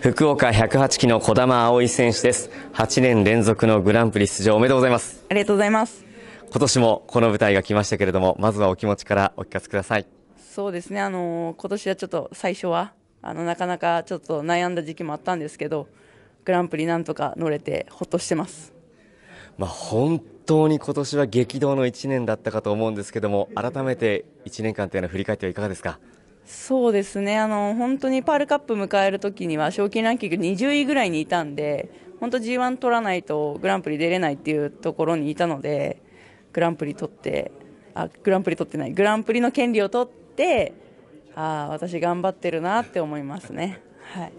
福岡108期の児玉葵選手です。8年連続のグランプリ出場おめでとうございます。ありがとうございます。今年もこの舞台が来ましたけれども、まずはお気持ちからお聞かせください。そうですね、あの今年はちょっと最初はあのなかなかちょっと悩んだ時期もあったんですけど、グランプリなんとか乗れてほっとしてます。まあ本当に今年は激動の1年だったかと思うんですけども、改めて1年間というのは振り返ってはいかがですか。そうですねあの本当にパールカップ迎えるときには賞金ランキング20位ぐらいにいたんで本当 G1 取らないとグランプリ出れないっていうところにいたのでグランプリ取ってあグランプリ取ってないグランプリの権利を取ってああ私頑張ってるなって思いますね。はい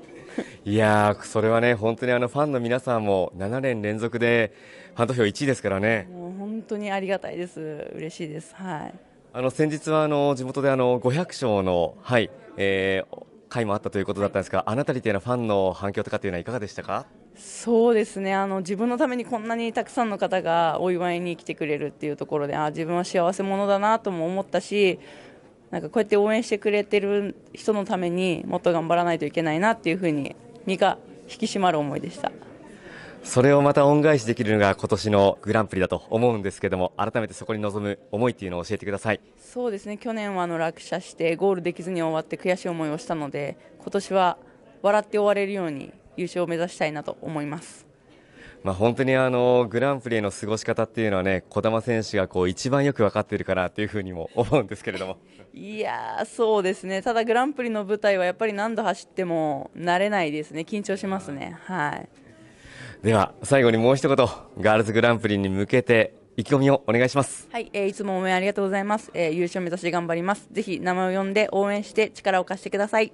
いやそれはね本当にあのファンの皆さんも7年連続でファン投票1位ですからね。もう本当にありがたいです嬉しいですはい。あの先日はあの地元であの500勝の、はいえー、回もあったということだったんですが、あなたにというのはファンの反響とかっていうのはいかがでしたかそうですねあの自分のためにこんなにたくさんの方がお祝いに来てくれるっていうところであ自分は幸せ者だなとも思ったしなんかこうやって応援してくれてる人のためにもっと頑張らないといけないなっていうふうに身が引き締まる思いでした。それをまた恩返しできるのが今年のグランプリだと思うんですけども改めてそこに臨む思いというのを教えてくださいそうですね去年はあの落車してゴールできずに終わって悔しい思いをしたので今年は笑って終われるように優勝を目指したいなと思います。まあ、本当にあのグランプリへの過ごし方っていうのはね児玉選手がこう一番よく分かっているかなというふうにも思うんですけれども いやそうですねただグランプリの舞台はやっぱり何度走っても慣れないですね緊張しますねはいでは最後にもう一言ガールズグランプリに向けて意気込みをお願いしますはい、えー、いつも応援ありがとうございます、えー、優勝目指して頑張りますぜひ名前を呼んで応援して力を貸してください